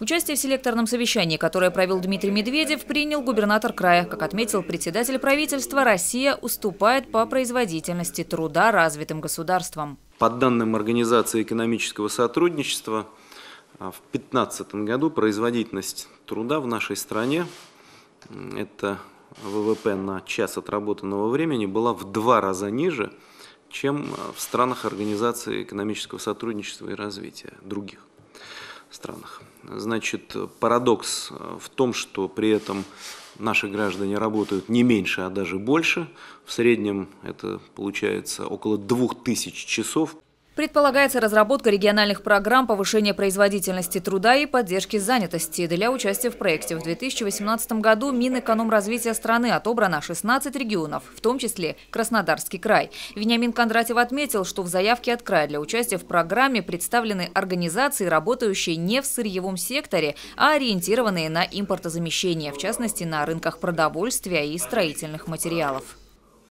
Участие в селекторном совещании, которое провел Дмитрий Медведев, принял губернатор края. Как отметил председатель правительства, Россия уступает по производительности труда развитым государствам. По данным Организации экономического сотрудничества, а, в 2015 году производительность труда в нашей стране, это ВВП на час отработанного времени, была в два раза ниже, чем а, в странах Организации экономического сотрудничества и развития других странах. Значит, парадокс э, в том, что при этом наши граждане работают не меньше, а даже больше. В среднем это получается около 2000 часов Предполагается разработка региональных программ повышения производительности труда и поддержки занятости. Для участия в проекте в 2018 году Минэкономразвития страны отобрано 16 регионов, в том числе Краснодарский край. Вениамин Кондратьев отметил, что в заявке от края для участия в программе представлены организации, работающие не в сырьевом секторе, а ориентированные на импортозамещение, в частности на рынках продовольствия и строительных материалов.